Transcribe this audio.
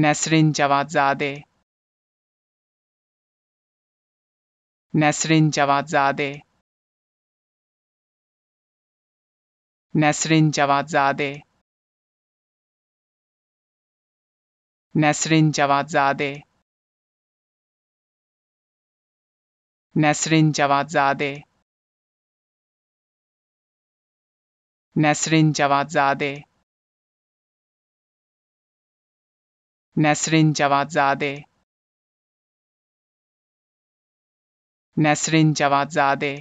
Nasreen जवादजादे Nasreen जवादजादे Nasreen जवादजादे Nasreen जवादजादे Nasreen जवादजादे Nasreen जवादजादे Nasreen जवादजादे Nasreen जवादजादे